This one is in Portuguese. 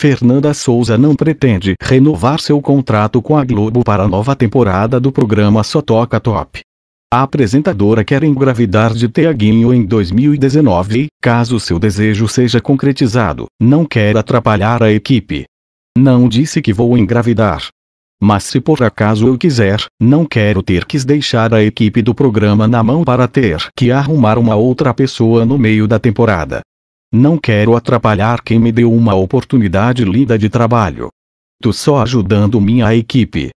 Fernanda Souza não pretende renovar seu contrato com a Globo para a nova temporada do programa Só Toca Top. A apresentadora quer engravidar de Teaguinho em 2019 e, caso seu desejo seja concretizado, não quer atrapalhar a equipe. Não disse que vou engravidar. Mas se por acaso eu quiser, não quero ter que deixar a equipe do programa na mão para ter que arrumar uma outra pessoa no meio da temporada. Não quero atrapalhar quem me deu uma oportunidade linda de trabalho. Tô só ajudando minha equipe.